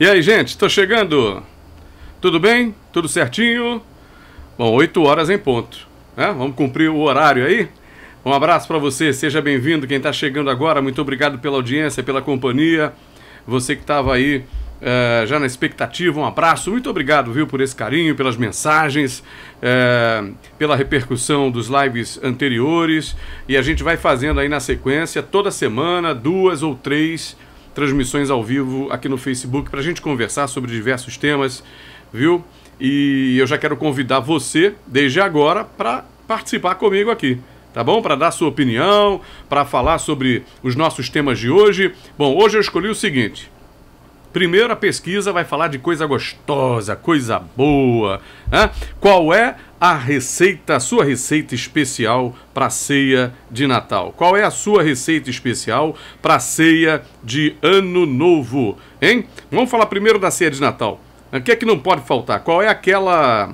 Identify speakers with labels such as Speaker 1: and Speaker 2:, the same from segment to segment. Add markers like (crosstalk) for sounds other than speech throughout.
Speaker 1: E aí, gente, tô chegando. Tudo bem? Tudo certinho? Bom, 8 horas em ponto. Né? Vamos cumprir o horário aí? Um abraço para você, seja bem-vindo. Quem está chegando agora, muito obrigado pela audiência, pela companhia. Você que estava aí eh, já na expectativa, um abraço. Muito obrigado, viu, por esse carinho, pelas mensagens, eh, pela repercussão dos lives anteriores. E a gente vai fazendo aí na sequência, toda semana, duas ou três transmissões ao vivo aqui no Facebook para a gente conversar sobre diversos temas, viu? E eu já quero convidar você, desde agora, para participar comigo aqui tá bom? Para dar sua opinião, para falar sobre os nossos temas de hoje. Bom, hoje eu escolhi o seguinte: Primeiro a pesquisa vai falar de coisa gostosa, coisa boa. Né? Qual é a receita, a sua receita especial para a ceia de Natal? Qual é a sua receita especial para a ceia de Ano Novo? Hein? Vamos falar primeiro da ceia de Natal. O que é que não pode faltar? Qual é aquela.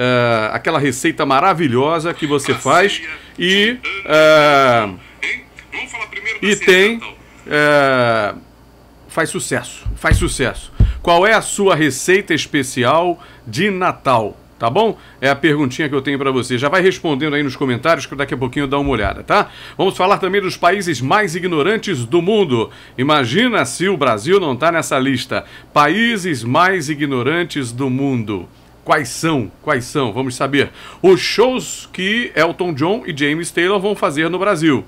Speaker 1: Uh, aquela receita maravilhosa que você faz e uh, e tem uh, faz sucesso, faz sucesso. Qual é a sua receita especial de Natal? Tá bom? É a perguntinha que eu tenho para você. Já vai respondendo aí nos comentários que daqui a pouquinho eu dou uma olhada, tá? Vamos falar também dos países mais ignorantes do mundo. Imagina se o Brasil não tá nessa lista. Países mais ignorantes do mundo. Quais são? Quais são? Vamos saber. Os shows que Elton John e James Taylor vão fazer no Brasil.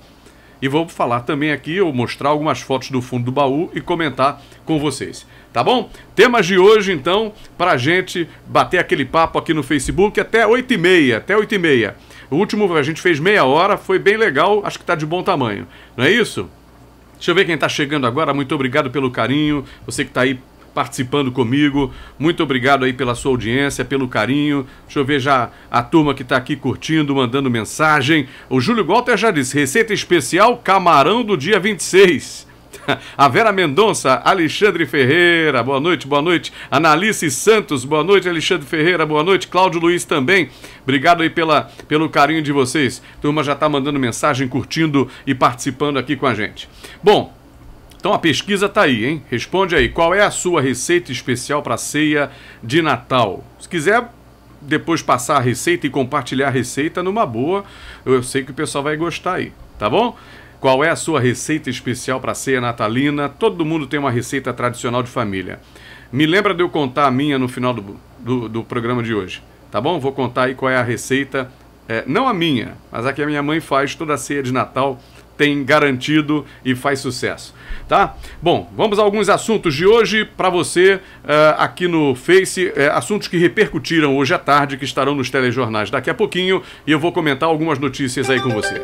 Speaker 1: E vou falar também aqui, ou mostrar algumas fotos do fundo do baú e comentar com vocês. Tá bom? Temas de hoje, então, para a gente bater aquele papo aqui no Facebook até 8h30. Até 8h30. O último a gente fez meia hora, foi bem legal, acho que está de bom tamanho. Não é isso? Deixa eu ver quem está chegando agora. Muito obrigado pelo carinho. Você que está aí participando comigo. Muito obrigado aí pela sua audiência, pelo carinho. Deixa eu ver já a turma que está aqui curtindo, mandando mensagem. O Júlio Walter já disse: receita especial camarão do dia 26. (laughs) A Vera Mendonça, Alexandre Ferreira, boa noite, boa noite. Analice Santos, boa noite, Alexandre Ferreira, boa noite. Cláudio Luiz também, obrigado aí pela, pelo carinho de vocês. Turma já está mandando mensagem, curtindo e participando aqui com a gente. Bom, então a pesquisa tá aí, hein? Responde aí, qual é a sua receita especial para ceia de Natal? Se quiser depois passar a receita e compartilhar a receita numa boa, eu sei que o pessoal vai gostar aí, tá bom? Qual é a sua receita especial para ceia natalina? Todo mundo tem uma receita tradicional de família. Me lembra de eu contar a minha no final do, do, do programa de hoje, tá bom? Vou contar aí qual é a receita, é, não a minha, mas a que a minha mãe faz toda a ceia de Natal tem garantido e faz sucesso, tá? Bom, vamos a alguns assuntos de hoje para você uh, aqui no Face, uh, assuntos que repercutiram hoje à tarde, que estarão nos telejornais daqui a pouquinho, e eu vou comentar algumas notícias aí com você.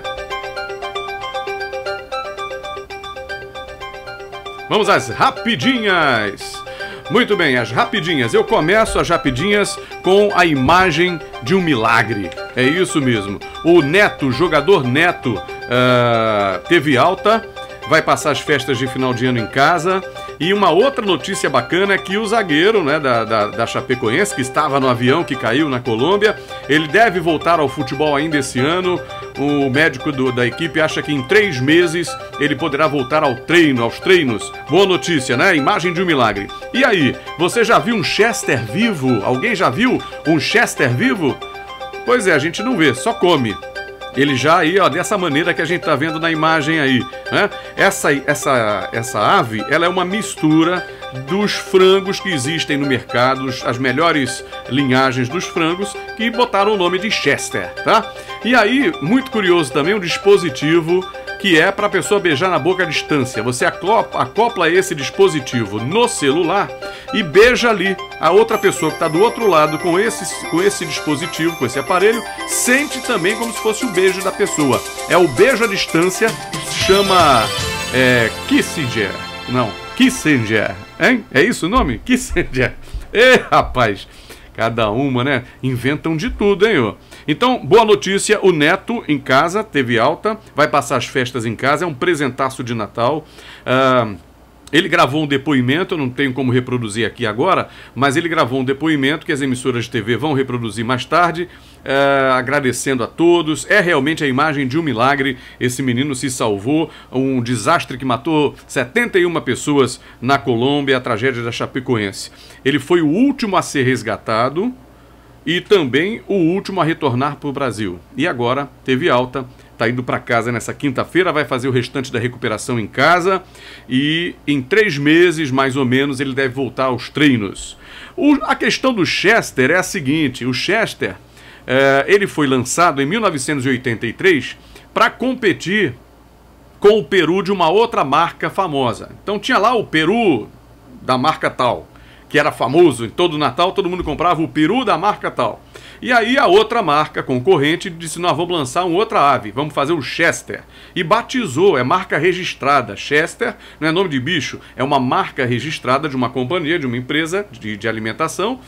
Speaker 1: Vamos às rapidinhas! Muito bem, as rapidinhas. Eu começo as rapidinhas com a imagem de um milagre. É isso mesmo. O Neto, jogador Neto, uh, teve alta, vai passar as festas de final de ano em casa. E uma outra notícia bacana é que o zagueiro né, da, da, da, Chapecoense, que estava no avião que caiu na Colômbia, ele deve voltar ao futebol ainda esse ano. O médico do, da equipe acha que em três meses ele poderá voltar ao treino, aos treinos. Boa notícia, né? Imagem de um milagre. E aí, você já viu um Chester vivo? Alguém já viu um Chester vivo? Pois é, a gente não vê, só come. Ele já aí, ó, dessa maneira que a gente tá vendo na imagem aí, né? Essa, essa, essa ave, ela é uma mistura dos frangos que existem no mercado, as melhores linhagens dos frangos, que botaram o nome de Chester, tá? E aí, muito curioso também, um dispositivo que é para a pessoa beijar na boca à distância. Você acopla, acopla esse dispositivo no celular e beija ali a outra pessoa que está do outro lado com esse, com esse dispositivo, com esse aparelho, sente também como se fosse o beijo da pessoa. É o beijo à distância, chama é, Kissinger. Não, Kissinger. Hein? É isso o nome? Kissinger. Ê, (laughs) rapaz! Cada uma, né? Inventam de tudo, hein, ô? Então, boa notícia, o neto em casa teve alta, vai passar as festas em casa, é um presentaço de Natal. ele gravou um depoimento, eu não tenho como reproduzir aqui agora, mas ele gravou um depoimento que as emissoras de TV vão reproduzir mais tarde, uh, agradecendo a todos. É realmente a imagem de um milagre. Esse menino se salvou. Um desastre que matou 71 pessoas na Colômbia, a tragédia da Chapecoense. Ele foi o último a ser resgatado e também o último a retornar para o Brasil. E agora teve alta, está indo para casa nessa quinta-feira, vai fazer o restante da recuperação em casa e em três meses, mais ou menos, ele deve voltar aos treinos. O, a questão do Chester é a seguinte: o Chester é, ele foi lançado em 1983 para competir com o peru de uma outra marca famosa. Então tinha lá o peru da marca tal, que era famoso em todo Natal, todo mundo comprava o peru da marca tal. E aí a outra marca concorrente disse: "Nós vamos lançar uma outra ave, vamos fazer o Chester". E batizou, é marca registrada. Chester não é nome de bicho, é uma marca registrada de uma companhia, de uma empresa de, de alimentação,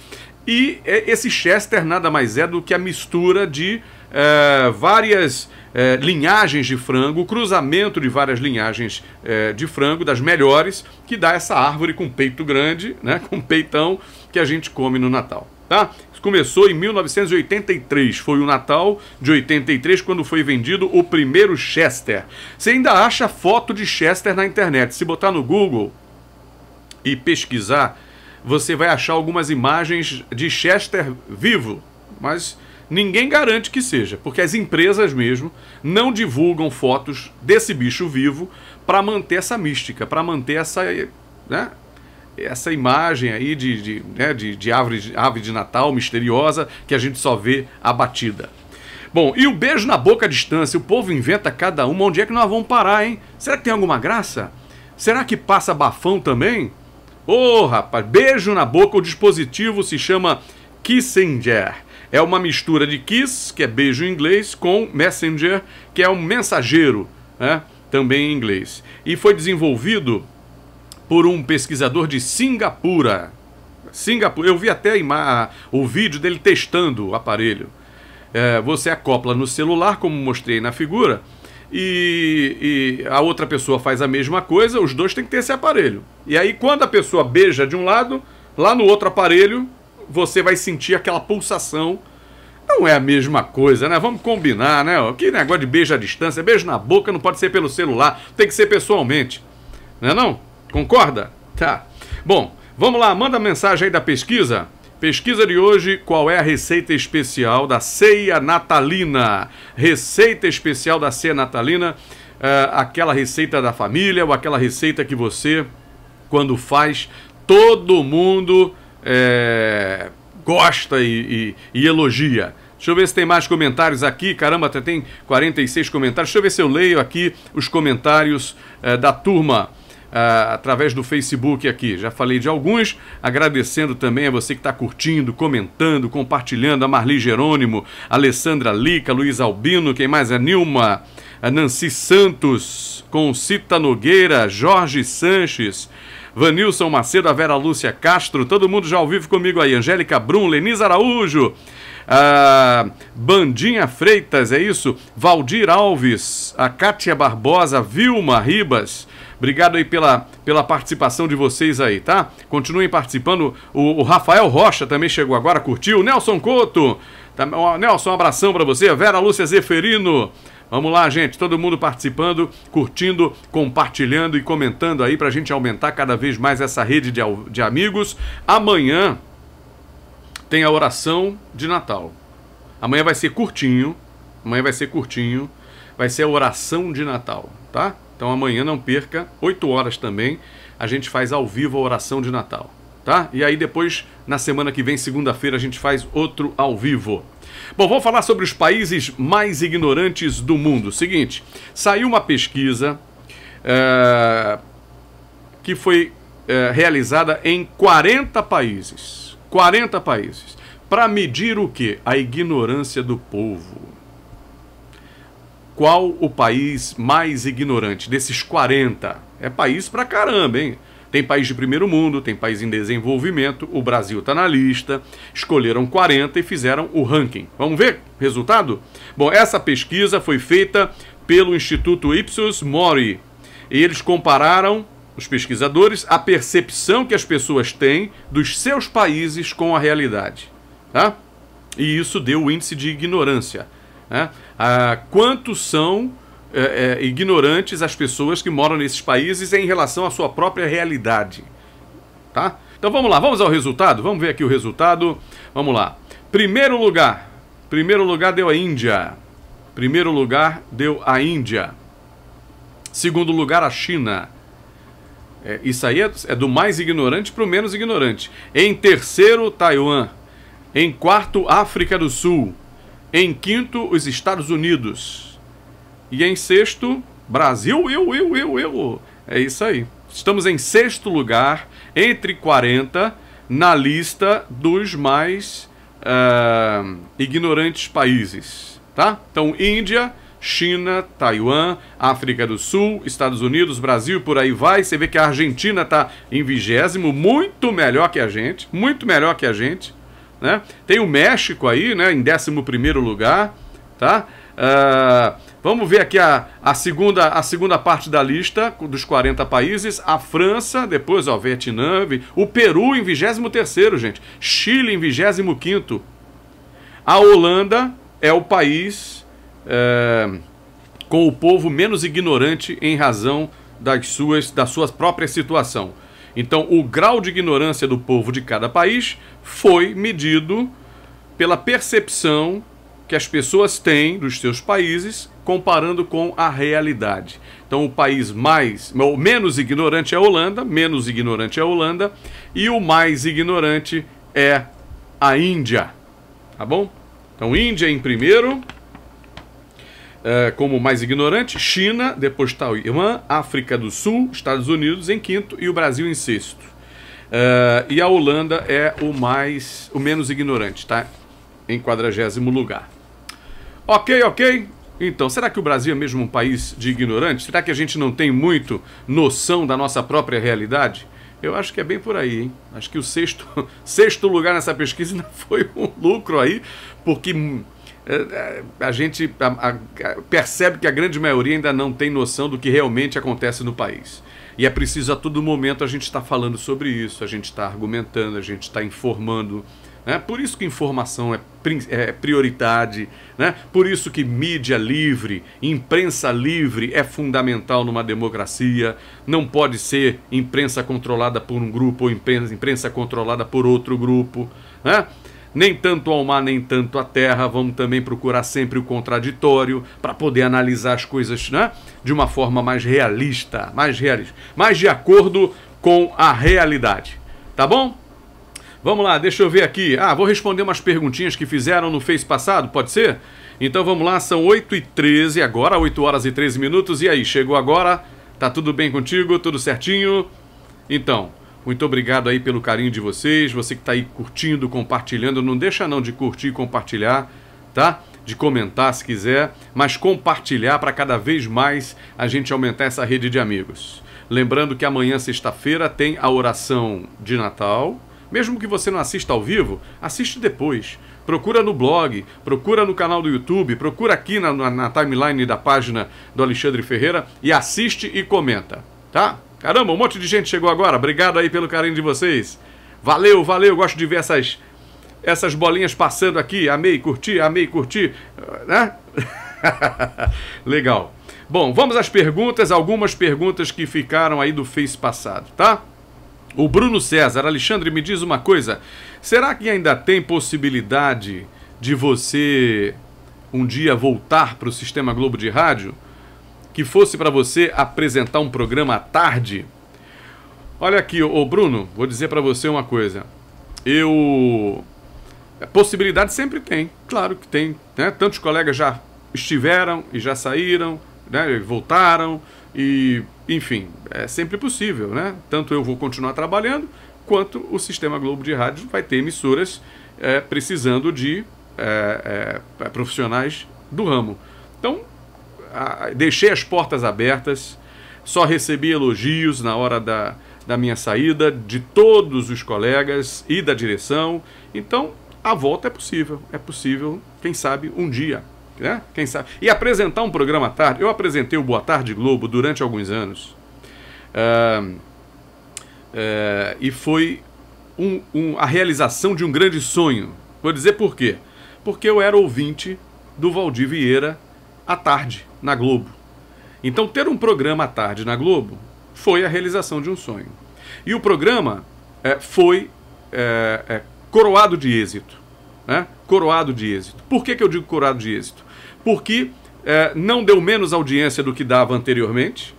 Speaker 1: e é, esse Chester nada mais é do que a mistura de é, várias é, linhagens de frango, cruzamento de várias linhagens é, de frango, das melhores, que dá essa árvore com peito grande, né, (laughs) com peitão, que a gente come no Natal. Tá? Começou em 1983, foi o Natal de 83 quando foi vendido o primeiro Chester. Você ainda acha foto de Chester na internet. Se botar no Google e pesquisar você vai achar algumas imagens de Chester vivo, mas ninguém garante que seja, porque as empresas mesmo não divulgam fotos desse bicho vivo para manter essa mística, para manter essa, né, essa imagem aí de, de, né, de, de ave, ave de Natal misteriosa que a gente só vê abatida. Bom, e o beijo na boca à distância, o povo inventa cada uma, onde é que nós vamos parar, hein? Será que tem alguma graça? Será que passa bafão também? Ô, oh, rapaz, beijo na boca, o dispositivo se chama Kissinger. É uma mistura de kiss, que é beijo em inglês, com messenger, que é um mensageiro, né? também em inglês. E foi desenvolvido por um pesquisador de Singapura. Singapura, eu vi até o vídeo dele testando o aparelho. É, você acopla no celular, como mostrei na figura, e, e, a outra pessoa faz a mesma coisa, os dois têm que ter esse aparelho. E aí, quando a pessoa beija de um lado, lá no outro aparelho, você vai sentir aquela pulsação. Não é a mesma coisa, né? Vamos combinar, né? Que negócio de beijo à distância, beijo na boca, não pode ser pelo celular, tem que ser pessoalmente. Não é não? Concorda? Tá. Bom, vamos lá, manda mensagem aí da pesquisa. Pesquisa de hoje: qual é a receita especial da ceia natalina? Receita especial da ceia natalina, uh, aquela receita da família ou aquela receita que você, quando faz, todo mundo é, gosta e, e, e elogia. Deixa eu ver se tem mais comentários aqui. Caramba, até tem 46 comentários. Deixa eu ver se eu leio aqui os comentários eh, da turma. Uh, através do Facebook aqui. Já falei de alguns, agradecendo também a você que está curtindo, comentando, compartilhando, a Marli Jerônimo, Alessandra Lica, Luiz Albino, quem mais? A Nilma, a Nancy Santos, Cita Nogueira, Jorge Sanches, Vanilson Macedo, a Vera Lúcia Castro, todo mundo já ao vivo comigo aí, Angélica Brum, Lenise Araújo, a Bandinha Freitas, é isso? Valdir Alves, a Kátia Barbosa, Vilma Ribas, Obrigado aí pela, pela participação de vocês aí, tá? Continuem participando. O, o Rafael Rocha também chegou agora, curtiu. Nelson Couto. Tá, Nelson, um abração para você. Vera Lúcia Zeferino. Vamos lá, gente, todo mundo participando, curtindo, compartilhando e comentando aí para a gente aumentar cada vez mais essa rede de, de amigos. Amanhã tem a oração de Natal. Amanhã vai ser curtinho, amanhã vai ser curtinho, vai ser a oração de Natal, tá? Então amanhã não perca, 8 horas também, a gente faz ao vivo a oração de Natal, tá? E aí depois, na semana que vem, segunda-feira, a gente faz outro ao vivo. Bom, vamos falar sobre os países mais ignorantes do mundo. Seguinte, saiu uma pesquisa é, que foi é, realizada em 40 países. 40 países. Para medir o que? A ignorância do povo. Qual o país mais ignorante desses 40? É país pra caramba, hein? Tem país de primeiro mundo, tem país em desenvolvimento, o Brasil está na lista. Escolheram 40 e fizeram o ranking. Vamos ver resultado? Bom, essa pesquisa foi feita pelo Instituto Ipsos Mori. E eles compararam os pesquisadores a percepção que as pessoas têm dos seus países com a realidade, tá? E isso deu o índice de ignorância, né? Ah, quantos são é, é, ignorantes as pessoas que moram nesses países em relação à sua própria realidade? Tá? Então vamos lá, vamos ao resultado? Vamos ver aqui o resultado. Vamos lá. Primeiro lugar. Primeiro lugar deu a Índia. Primeiro lugar deu a Índia. Segundo lugar, a China. É, isso aí é, é do mais ignorante para o menos ignorante. Em terceiro, Taiwan. Em quarto, África do Sul. Em quinto, os Estados Unidos. E em sexto, Brasil, eu, eu, eu, eu. É isso aí. Estamos em sexto lugar, entre 40, na lista dos mais uh, ignorantes países. Tá? Então, Índia, China, Taiwan, África do Sul, Estados Unidos, Brasil, por aí vai. Você vê que a Argentina está em vigésimo, muito melhor que a gente, muito melhor que a gente. Né? Tem o México aí, né, em 11 lugar. Tá? Uh, vamos ver aqui a, a, segunda, a segunda parte da lista dos 40 países. A França, depois o Vietnã, o Peru em 23 gente. Chile em 25 A Holanda é o país uh, com o povo menos ignorante em razão das suas, da sua própria situação. Então, o grau de ignorância do povo de cada país foi medido pela percepção que as pessoas têm dos seus países comparando com a realidade. Então, o país mais, ou menos ignorante é a Holanda, menos ignorante é a Holanda, e o mais ignorante é a Índia. Tá bom? Então, Índia em primeiro, é, como mais ignorante, China, depois Taiwan, África do Sul, Estados Unidos em quinto e o Brasil em sexto. Uh, e a Holanda é o mais, o menos ignorante, tá? Em quadragésimo lugar. Ok, ok. Então, será que o Brasil é mesmo um país de ignorantes? Será que a gente não tem muito noção da nossa própria realidade? Eu acho que é bem por aí, hein? Acho que o sexto, (laughs) sexto lugar nessa pesquisa ainda foi um lucro aí, porque é, é, a gente a, a, percebe que a grande maioria ainda não tem noção do que realmente acontece no país. E é preciso a todo momento a gente estar tá falando sobre isso, a gente está argumentando, a gente está informando. Né? Por isso que informação é, é prioridade, né? por isso que mídia livre, imprensa livre é fundamental numa democracia. Não pode ser imprensa controlada por um grupo ou imprensa, imprensa controlada por outro grupo. Né? nem tanto ao mar, nem tanto à terra. Vamos também procurar sempre o contraditório para poder analisar as coisas né? de uma forma mais realista, mais realista, mais de acordo com a realidade. Tá bom? Vamos lá, deixa eu ver aqui. Ah, vou responder umas perguntinhas que fizeram no Face passado, pode ser? Então vamos lá, são 8 e 13 agora, 8 horas e 13 minutos. E aí, chegou agora? Tá tudo bem contigo? Tudo certinho? Então, muito obrigado aí pelo carinho de vocês, você que está aí curtindo, compartilhando, não deixa não de curtir e compartilhar, tá? De comentar se quiser, mas compartilhar para cada vez mais a gente aumentar essa rede de amigos. Lembrando que amanhã, sexta-feira, tem a oração de Natal. Mesmo que você não assista ao vivo, assiste depois. Procura no blog, procura no canal do YouTube, procura aqui na, na, na timeline da página do Alexandre Ferreira e assiste e comenta, tá? Caramba, um monte de gente chegou agora. Obrigado aí pelo carinho de vocês. Valeu, valeu. Gosto de ver essas, essas bolinhas passando aqui. Amei, curti, amei, curti. Né? (laughs) Legal. Bom, vamos às perguntas. Algumas perguntas que ficaram aí do Face passado, tá? O Bruno César, Alexandre, me diz uma coisa. Será que ainda tem possibilidade de você um dia voltar para o Sistema Globo de Rádio? que fosse para você apresentar um programa à tarde. Olha aqui, o Bruno, vou dizer para você uma coisa. Eu é, possibilidade sempre tem, claro que tem, né? Tantos colegas já estiveram e já saíram, né? Voltaram e, enfim, é sempre possível, né? Tanto eu vou continuar trabalhando quanto o sistema Globo de rádio vai ter emissoras é, precisando de é, é, profissionais do ramo. Então, deixei as portas abertas, só recebi elogios na hora da, da minha saída, de todos os colegas e da direção. Então, a volta é possível, é possível, quem sabe, um dia. Né? Quem sabe? E apresentar um programa à tarde. Eu apresentei o Boa Tarde Globo durante alguns anos. Eh, e foi um, um, a realização de um grande sonho. Vou dizer por quê. Porque eu era ouvinte do Valdir Vieira à tarde na Globo. Então, ter um programa à tarde na Globo foi a realização de um sonho. E o programa é, foi é, é, coroado de êxito. Né? Coroado de êxito. Por que, que eu digo coroado de êxito? Porque é, não deu menos audiência do que dava anteriormente,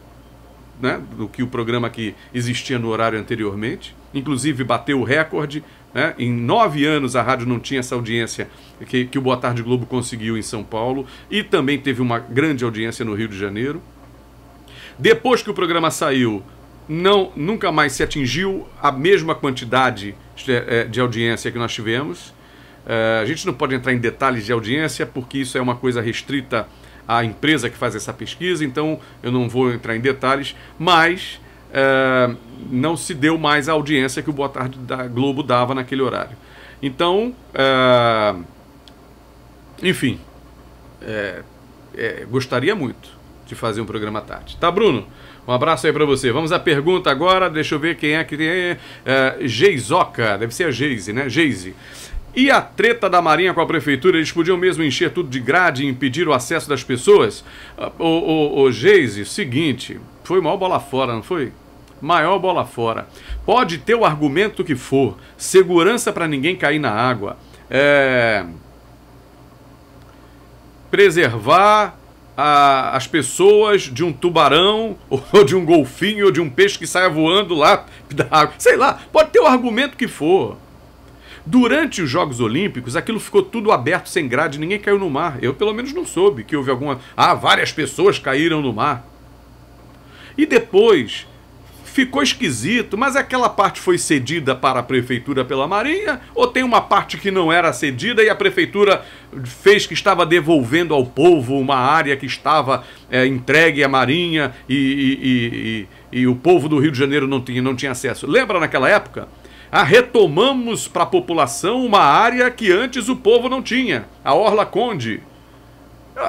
Speaker 1: né? do que o programa que existia no horário anteriormente. Inclusive, bateu o recorde né? Em nove anos a rádio não tinha essa audiência que, que o Boa Tarde Globo conseguiu em São Paulo e também teve uma grande audiência no Rio de Janeiro. Depois que o programa saiu, não nunca mais se atingiu a mesma quantidade de é, audiência que nós tivemos. É, a gente não pode entrar em detalhes de audiência porque isso é uma coisa restrita à empresa que faz essa pesquisa, então eu não vou entrar em detalhes, mas é, não se deu mais a audiência que o Boa Tarde da Globo dava naquele horário. Então, é, enfim, é, é, gostaria muito de fazer um programa à tarde. Tá, Bruno? Um abraço aí para você. Vamos à pergunta agora. Deixa eu ver quem é que tem. É, Geisoca, deve ser a Geise, né? Geise. E a treta da Marinha com a Prefeitura? Eles podiam mesmo encher tudo de grade e impedir o acesso das pessoas? O ah, ô, ô Geise, seguinte, foi maior bola fora, não foi? Maior bola fora. Pode ter o argumento que for. Segurança para ninguém cair na água. É... Preservar a, as pessoas de um tubarão, (laughs) ou de um golfinho, ou de um peixe que saia voando lá da água. Sei lá, pode ter o argumento que for. Durante os Jogos Olímpicos, aquilo ficou tudo aberto, sem grade, ninguém caiu no mar. Eu, pelo menos, não soube que houve alguma. Ah, várias pessoas caíram no mar. E depois ficou esquisito, mas aquela parte foi cedida para a prefeitura pela Marinha ou tem uma parte que não era cedida e a prefeitura fez que estava devolvendo ao povo uma área que estava é, entregue à Marinha e, e, e, e, o povo do Rio de Janeiro não tinha, não tinha acesso? Lembra naquela época? Ah, retomamos para a população uma área que antes o povo não tinha, a Orla Conde.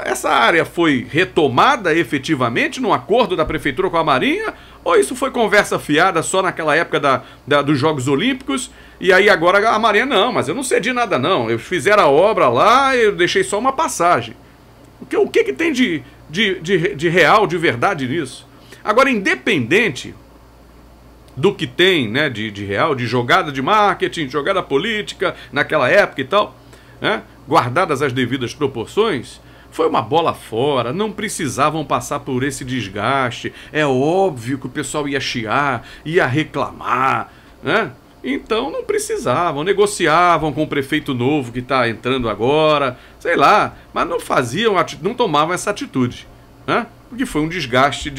Speaker 1: Essa área foi retomada efetivamente no acordo da prefeitura com a Marinha? Ou isso foi conversa fiada só naquela época da, da, dos Jogos Olímpicos? E aí agora a Marinha, não, mas eu não cedi nada não. Eu fizeram a obra lá, eu deixei só uma passagem. O que, o que, que tem de, de, de, de real, de verdade nisso? Agora, independente do que tem né, de, de real, de jogada de marketing, jogada política naquela época e tal, né, guardadas as devidas proporções, foi uma bola fora, não precisavam passar por esse desgaste. É óbvio que o pessoal ia chiar, ia reclamar, né? Então não precisavam, negociavam com o prefeito novo que está entrando agora, sei lá, mas não faziam, não tomavam essa atitude, né? Porque foi um desgaste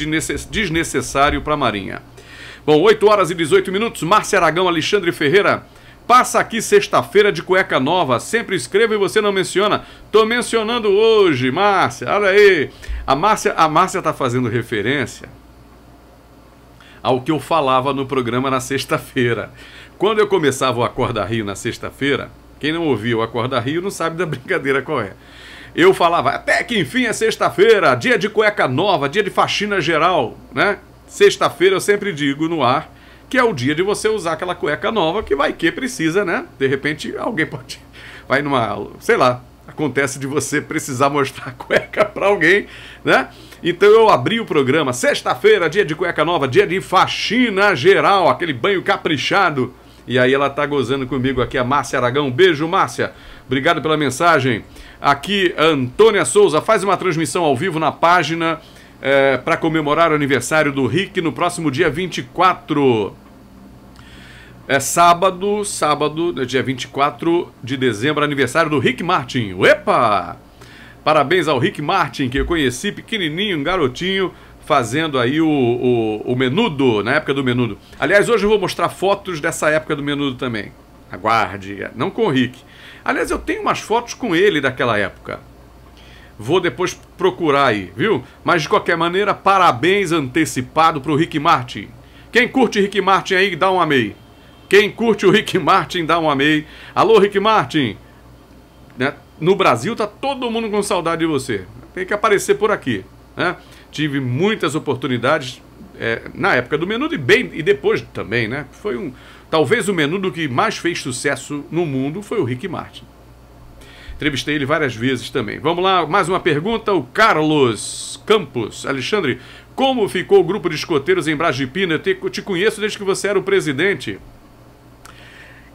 Speaker 1: desnecessário para a Marinha. Bom, 8 horas e 18 minutos, Márcia Aragão, Alexandre Ferreira. Passa aqui sexta-feira de cueca nova. Sempre escreva e você não menciona. Tô mencionando hoje, Márcia. Olha aí. A Márcia, a Márcia tá fazendo referência ao que eu falava no programa na sexta-feira. Quando eu começava o Acorda Rio na sexta-feira, quem não ouviu o Acorda Rio não sabe da (laughs) brincadeira qual é. Eu falava, até que enfim é sexta-feira, dia de cueca nova, dia de faxina geral, né? Sexta-feira eu sempre digo no ar que é o dia de você usar aquela cueca nova que vai que precisa, né? De repente alguém pode. (laughs) Vai numa. Sei lá. Acontece de você precisar mostrar a cueca para alguém, né? Então eu abri o programa. Sexta-feira, dia de cueca nova, dia de faxina geral, aquele banho caprichado. E aí ela tá gozando comigo aqui, a Márcia Aragão. Beijo, Márcia. Obrigado pela mensagem. Aqui, Antônia Souza faz uma transmissão ao vivo na página é, eh, para comemorar o aniversário do Rick no próximo dia 24. É sábado, sábado, né, dia 24 de dezembro, aniversário do Rick Martin. Epa! Parabéns ao Rick Martin, que eu conheci pequenininho, um garotinho, fazendo aí o, o, o, menudo, na época do menudo. Aliás, hoje eu vou mostrar fotos dessa época do menudo também. Aguarde, não com o Rick. Aliás, eu tenho umas fotos com ele daquela época. Vou depois procurar aí, viu? Mas de qualquer maneira, parabéns antecipado pro Rick Martin. Quem curte Rick Martin aí, dá um amei. Quem curte o Rick Martin, dá um amei. Alô, Rick Martin! Né? No Brasil tá todo mundo com saudade de você. Tem que aparecer por aqui. Né? Tive muitas oportunidades é, na época do Menudo e, bem, e depois também, né? Foi um. Talvez o Menudo que mais fez sucesso no mundo foi o Rick Martin. Entrevistei ele várias vezes também. Vamos lá, mais uma pergunta. O Carlos Campos. Alexandre, como ficou o grupo de escoteiros em Brás de Pina? Eu te, te conheço desde que você era o presidente.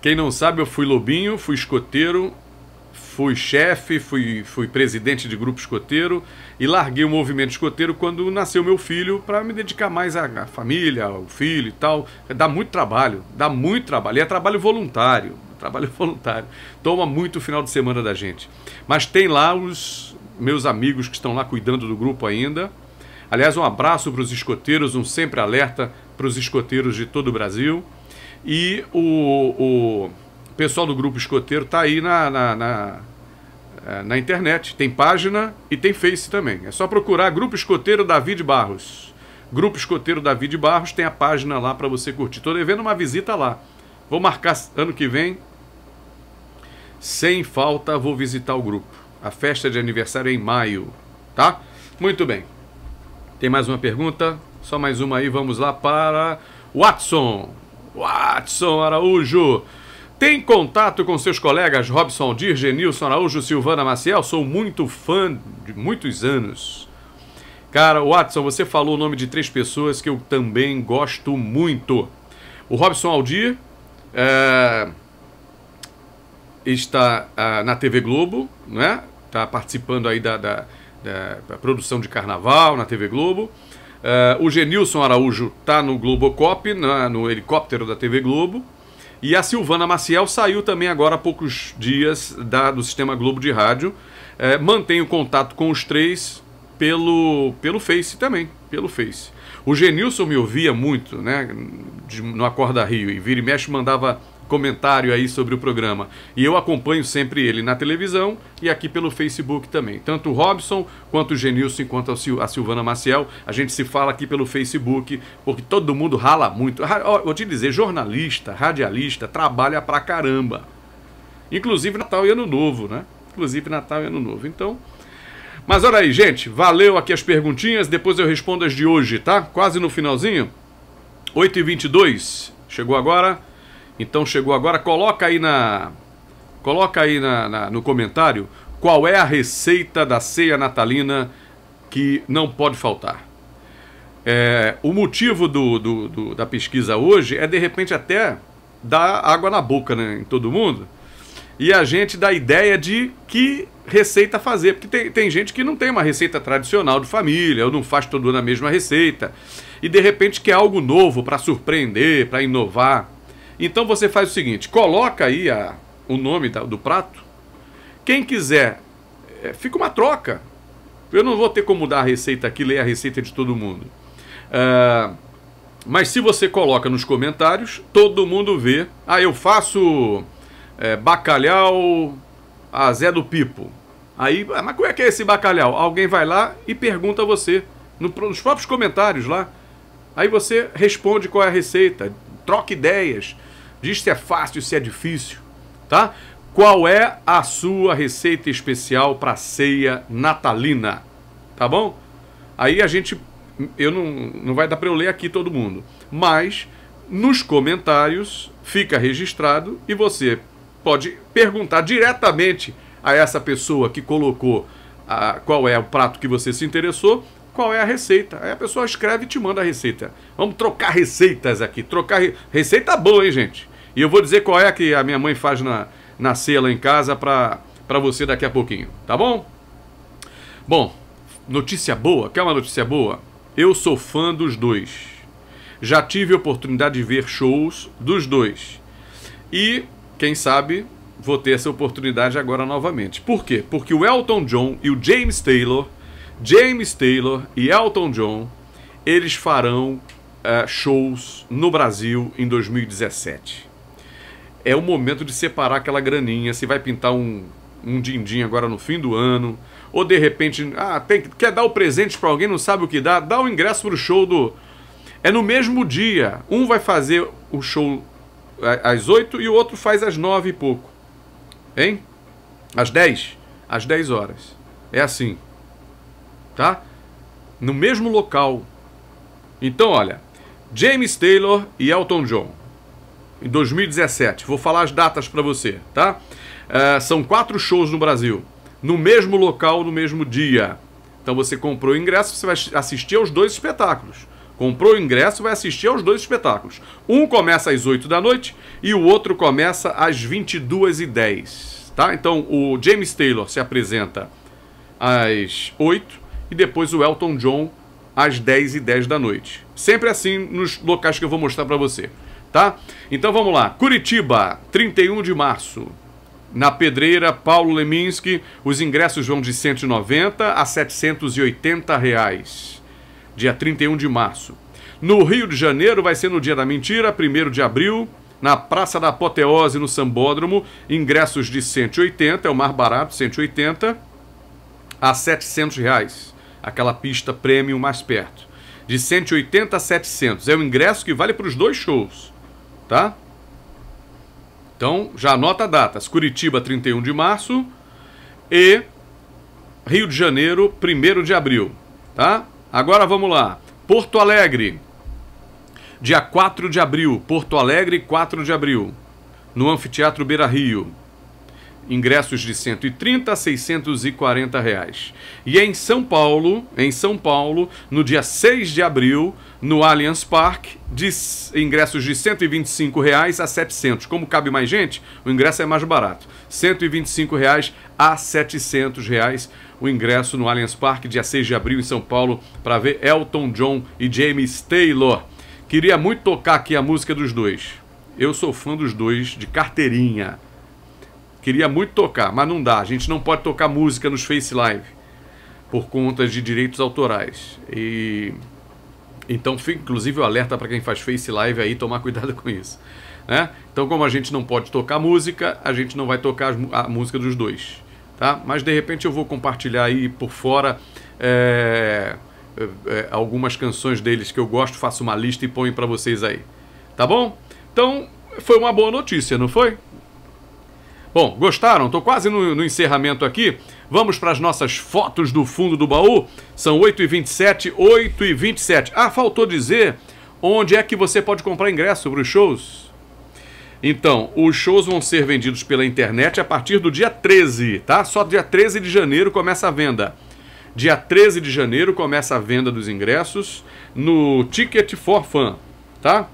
Speaker 1: Quem não sabe, eu fui lobinho, fui escoteiro, fui chefe, fui, fui presidente de grupo escoteiro e larguei o movimento escoteiro quando nasceu meu filho para me dedicar mais à, família, ao filho e tal. Dá muito trabalho, dá muito trabalho. E é trabalho voluntário, (laughs) trabalho voluntário. Toma muito o final de semana da gente. Mas tem lá os meus amigos que estão lá cuidando do grupo ainda. Aliás, um abraço para os escoteiros, um sempre alerta para os escoteiros de todo o Brasil. E o, o pessoal do grupo escoteiro tá aí na, na, na, é, na internet. Tem página e tem Face também. É só procurar Grupo Escoteiro David Barros. Grupo Escoteiro David Barros tem a página lá para você curtir. Tô devendo uma visita lá. Vou marcar ano que vem. Sem falta, vou visitar o grupo. A festa de aniversário é em maio, tá? Muito bem. Tem mais uma pergunta? Só mais uma aí, vamos lá para Watson. Watson Araújo. Tem contato com seus colegas Robson Aldir, Genilson Araújo, Silvana Maciel? Sou muito fã de muitos anos. Cara, Watson, você falou o nome de três pessoas que eu também gosto muito. O Robson Aldir eh, ah, é, está é, na TV Globo, né? Está participando aí da, da, da produção de carnaval na TV Globo. Uh, o Genilson Araújo está no Globocop, na, né, no helicóptero da TV Globo. E a Silvana Maciel saiu também agora há poucos dias da, do Sistema Globo de Rádio. Uh, mantenho contato com os três pelo, pelo Face também, pelo Face. O Genilson me ouvia muito, né? De, no Acorda Rio, e vira e mexe mandava comentário aí sobre o programa. E eu acompanho sempre ele na televisão e aqui pelo Facebook também. Tanto o Robson, quanto o Genilson, quanto a Silvana Maciel. A gente se fala aqui pelo Facebook, porque todo mundo rala muito. Vou te dizer, jornalista, radialista, trabalha pra caramba. Inclusive Natal e Ano Novo, né? Inclusive Natal e Ano Novo. Então. Mas olha aí, gente, valeu aqui as perguntinhas, depois eu respondo as de hoje, tá? Quase no finalzinho. 8h22, chegou agora. Então chegou agora, coloca aí na coloca aí na, na, no comentário qual é a receita da ceia natalina que não pode faltar. É, o motivo do, do, do, da pesquisa hoje é de repente até dar água na boca né, em todo mundo e a gente dá ideia de que receita fazer, porque tem, tem gente que não tem uma receita tradicional de família ou não faz todo ano a mesma receita e de repente quer algo novo para surpreender, para inovar. Então você faz o seguinte: coloca aí a, o nome da, do prato. Quem quiser, é, fica uma troca. Eu não vou ter como dar a receita aqui, ler a receita de todo mundo. Uh, mas se você coloca nos comentários, todo mundo vê. Ah, eu faço é, bacalhau a Zé do Pipo. Aí, ah, mas como é que é esse bacalhau? Alguém vai lá e pergunta a você, no, nos próprios comentários lá. Aí você responde qual é a receita, troca ideias. Diz se é fácil, se é difícil, tá? Qual é a sua receita especial para ceia natalina? Tá bom? Aí a gente eu não não vai dar para eu ler aqui todo mundo, mas nos comentários fica registrado e você pode perguntar diretamente a essa pessoa que colocou a, qual é o prato que você se interessou qual é a receita. Aí a pessoa escreve e te manda a receita. Vamos trocar receitas aqui. Trocar re... receita boa, hein, gente? E eu vou dizer qual é a que a minha mãe faz na, na ceia lá em casa para pra você daqui a pouquinho, tá bom? Bom, notícia boa. Quer uma notícia boa? Eu sou fã dos dois. Já tive a oportunidade de ver shows dos dois. E, quem sabe, vou ter essa oportunidade agora novamente. Por quê? Porque o Elton John e o James Taylor James Taylor e Elton John, eles farão uh, shows no Brasil em 2017. É o momento de separar aquela graninha, se vai pintar um, um din-din agora no fim do ano, ou de repente, ah, tem, quer dar o presente para alguém, não sabe o que dá, dá o ingresso pro show do... É no mesmo dia, um vai fazer o show às 8 e o outro faz às 9 e pouco, hein? Às 10, às 10 horas. É assim tá? No mesmo local. Então, olha, James Taylor e Elton John, em 2017. Vou falar as datas para você, tá? Uh, são quatro shows no Brasil, no mesmo local, no mesmo dia. Então você comprou o ingresso, você vai assistir aos dois espetáculos. Comprou o ingresso, vai assistir aos dois espetáculos. Um começa às 8 da noite e o outro começa às 22h10. Tá? Então o James Taylor se apresenta às 8 e depois o Elton John às 10 e 10 da noite. Sempre assim nos locais que eu vou mostrar para você, tá? Então vamos lá. Curitiba, 31 de março. Na Pedreira, Paulo Leminski, os ingressos vão de 190 a 780 reais. Dia 31 de março. No Rio de Janeiro vai ser no Dia da Mentira, 1 de abril, na Praça da Apoteose, no Sambódromo, ingressos de 180, é o mais barato, 180 a 700 reais aquela pista premium mais perto. De 180 a 700. É o ingresso que vale para os dois shows, tá? Então, já anota a data. Curitiba, 31 de março e Rio de Janeiro, 1 de abril, tá? Agora vamos lá. Porto Alegre, dia 4 de abril. Porto Alegre, 4 de abril, no Anfiteatro Beira Rio ingressos de 130 a 640 reais. E em São Paulo, em São Paulo, no dia 6 de abril, no Allianz Parque, de ingressos de 125 reais a 700. Como cabe mais gente, o ingresso é mais barato. 125 reais a 700 reais o ingresso no Allianz Parque, dia 6 de abril, em São Paulo, para ver Elton John e James Taylor. Queria muito tocar aqui a música dos dois. Eu sou fã dos dois de carteirinha. Queria muito tocar, mas não dá. A gente não pode tocar música nos Face Live por conta de direitos autorais. E então fica inclusive o alerta para quem faz Face Live aí tomar (laughs) cuidado com isso, né? Então como a gente não pode tocar música, a gente não vai tocar a música dos dois, tá? Mas de repente eu vou compartilhar aí por fora é, é, algumas canções deles que eu gosto, faço uma lista e ponho para vocês aí, tá bom? Então foi uma boa notícia, não foi? Bom, gostaram? Estou quase no, no, encerramento aqui. Vamos para as nossas fotos do fundo do baú. São 8h27, 8h27. Ah, faltou dizer onde é que você pode comprar ingresso para os shows. Então, os shows vão ser vendidos pela internet a partir do dia 13, tá? Só dia 13 de janeiro começa a venda. Dia 13 de janeiro começa a venda dos ingressos no Ticket for Fan, tá?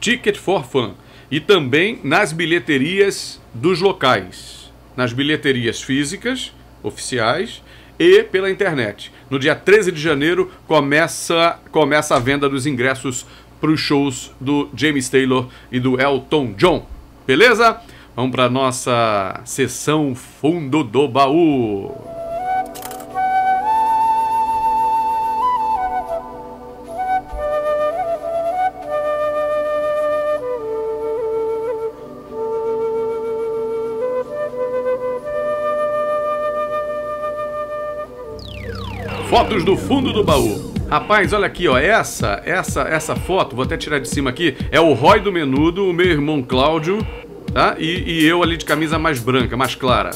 Speaker 1: Ticket for Fan. E também nas bilheterias dos locais, nas bilheterias físicas, oficiais, e pela internet. No dia 13 de janeiro começa, começa a venda dos ingressos para os shows do James Taylor e do Elton John. Beleza? Vamos para nossa sessão fundo do baú. Fotos do fundo do baú. Rapaz, olha aqui, ó, essa, essa, essa foto, vou até tirar de cima aqui, é o Roy do Menudo, o meu irmão Cláudio, tá? E, e eu ali de camisa mais branca, mais clara.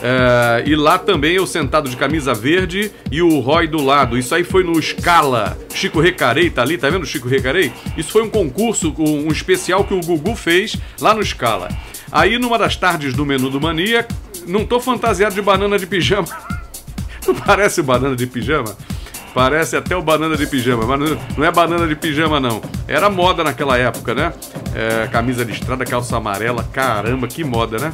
Speaker 1: É, e lá também eu sentado de camisa verde e o Roy do lado. Isso aí foi no Scala. Chico Recarei tá ali, tá vendo o Chico Recarei? Isso foi um concurso, um especial que o Gugu fez lá no Scala. Aí numa das tardes do Menudo Mania, não tô fantasiado de banana de pijama. (laughs) Não (laughs) parece o banana de pijama? Parece até o banana de pijama, mas não é banana de pijama, não. Era moda naquela época, né? É, camisa listrada, calça amarela, caramba, que moda, né?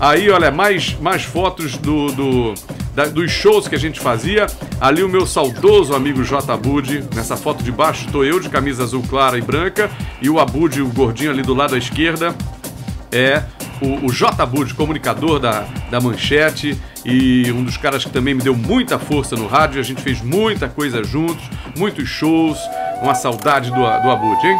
Speaker 1: Aí, olha, mais, mais fotos do, do da, dos shows que a gente fazia. Ali o meu saudoso amigo J. Abud. Nessa foto de baixo estou eu de camisa azul clara e branca. E o Abud, o gordinho ali do lado à esquerda, é o, o J. Abud, comunicador da, da Manchete e um dos caras que também me deu muita força no rádio. A gente fez muita coisa juntos, muitos shows. Uma saudade do, do Abud, hein?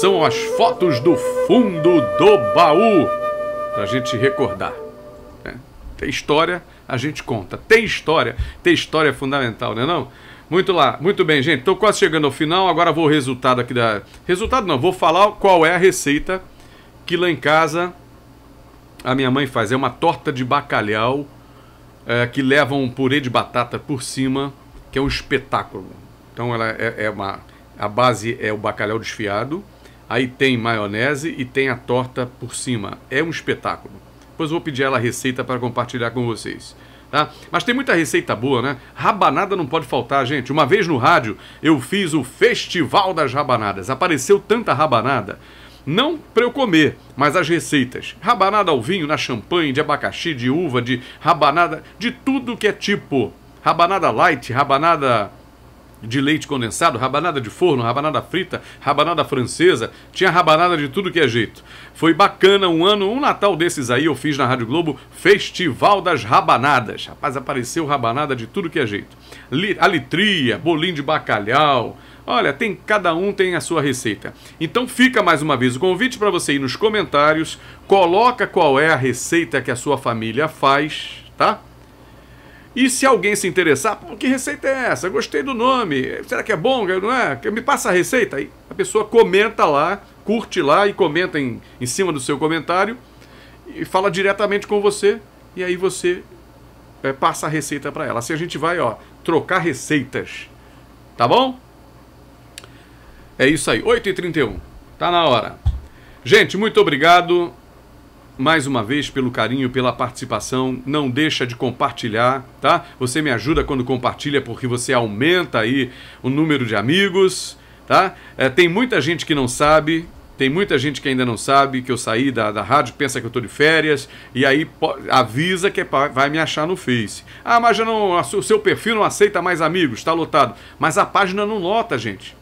Speaker 1: São as fotos do fundo do baú pra gente recordar. Né? Tem história, a gente conta. Tem história, tem história fundamental, né não? É não? Muito lá, muito bem, gente. Estou quase chegando ao final. Agora vou o resultado aqui da. Resultado não, vou falar qual é a receita que lá em casa a minha mãe faz. É uma torta de bacalhau é, que leva um purê de batata por cima, que é um espetáculo. Então ela é, é uma. A base é o bacalhau desfiado, aí tem maionese e tem a torta por cima. É um espetáculo. Depois vou pedir ela a receita para compartilhar com vocês tá? Mas tem muita receita boa, né? Rabanada não pode faltar, gente. Uma vez no rádio eu fiz o Festival das Rabanadas. Apareceu tanta rabanada. Não para eu comer, mas as receitas. Rabanada ao vinho, na champanhe, de abacaxi, de uva, de rabanada, de tudo que é tipo. Rabanada light, rabanada de leite condensado, rabanada de forno, rabanada frita, rabanada francesa, tinha rabanada de tudo que é jeito. Foi bacana um ano, um Natal desses aí eu fiz na Rádio Globo, Festival das Rabanadas. Rapaz, apareceu rabanada de tudo que é jeito. Alitria, bolinho de bacalhau, Olha, tem cada um tem a sua receita. Então fica mais uma vez o convite para você ir nos comentários, coloca qual é a receita que a sua família faz, tá? E se alguém se interessar, Pô, que receita é essa? gostei do nome. Será que é bom? Não é? Me passa a receita. Aí a pessoa comenta lá, curte lá e comenta em, em cima do seu comentário e fala diretamente com você. E aí você é, passa a receita para ela. Assim a gente vai, ó, trocar receitas. Tá bom? É isso aí. 8h31. Tá na hora. Gente, muito obrigado mais uma vez pelo carinho, pela participação. Não deixa de compartilhar, tá? Você me ajuda quando compartilha porque você aumenta aí o número de amigos, tá? É, tem muita gente que não sabe. Tem muita gente que ainda não sabe que eu saí da, da rádio, pensa que eu tô de férias, e aí avisa que é vai me achar no Face. Ah, mas já não, o seu perfil não aceita mais amigos, está lotado. Mas a página não lota, gente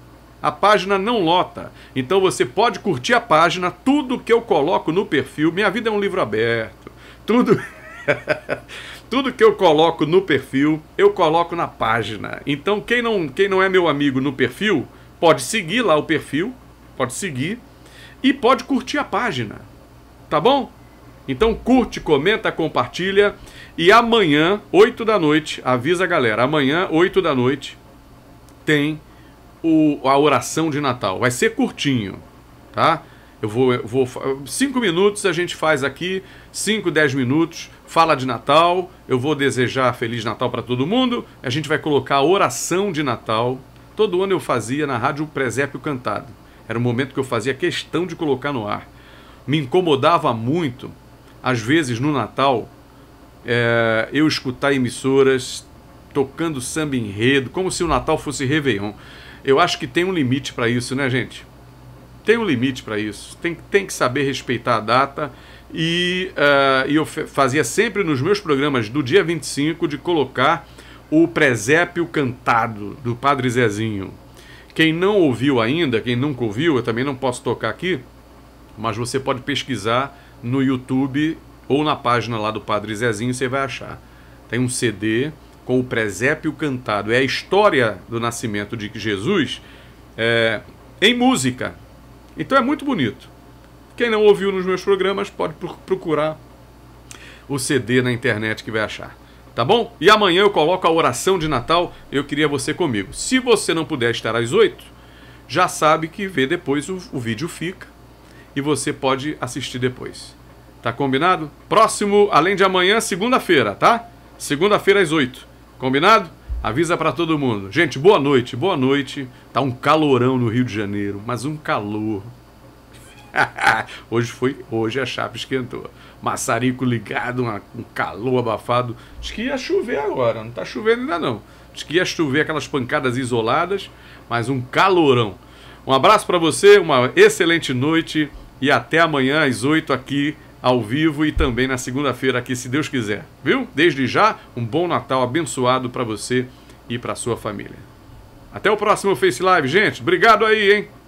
Speaker 1: a página não lota. Então você pode curtir a página, tudo que eu coloco no perfil. Minha vida é um livro aberto. Tudo. (laughs) Tudo que eu coloco no perfil, eu coloco na página. Então, quem não, quem não é meu amigo no perfil, pode seguir lá o perfil, pode seguir e pode curtir a página. Tá bom? Então, curte, comenta, compartilha. E amanhã, 8 da noite, avisa a galera, amanhã, 8 da noite, tem o, a oração de Natal. Vai ser curtinho, tá? Eu vou, eu vou. Cinco minutos a gente faz aqui, cinco, dez minutos, fala de Natal. Eu vou desejar Feliz Natal para todo mundo. A gente vai colocar a oração de Natal. Todo ano eu fazia na rádio o Presépio Cantado. Era um momento que eu fazia questão de colocar no ar. Me incomodava muito, às vezes no Natal, é, eu escutar emissoras tocando samba enredo, como se o Natal fosse Réveillon. Eu acho que tem um limite para isso, né, gente? Tem um limite para isso. Tem, tem que saber respeitar a data. E, uh, e eu fazia sempre nos meus programas do dia 25 de colocar o presépio cantado do Padre Zezinho. Quem não ouviu ainda, quem nunca ouviu, eu também não posso tocar aqui, mas você pode pesquisar no YouTube ou na página lá do Padre Zezinho, você vai achar. Tem um CD com o presépio cantado. É a história do nascimento de Jesus é, em música. Então é muito bonito. Quem não ouviu nos meus programas pode procurar o CD na internet que vai achar. Tá bom? E amanhã eu coloco a oração de Natal. Eu queria você comigo. Se você não puder estar às oito já sabe que vê depois o, o vídeo fica e você pode assistir depois. Tá combinado? Próximo, além de amanhã, segunda-feira, tá? Segunda-feira às oito Combinado? Avisa para todo mundo. Gente, boa noite, boa noite. Tá um calorão no Rio de Janeiro, mas um calor. (laughs) hoje foi, hoje a chapa esquentou. Maçarico ligado, uma, um calor abafado. Diz que ia chover agora, não tá chovendo ainda não. Diz que ia chover aquelas pancadas isoladas, mas um calorão. Um abraço para você, uma excelente noite e até amanhã às 8 aqui ao vivo e também na segunda-feira aqui, se Deus quiser. Viu? Desde já, um bom Natal abençoado para você e para sua família. Até o próximo Face Live, gente. Obrigado aí, hein?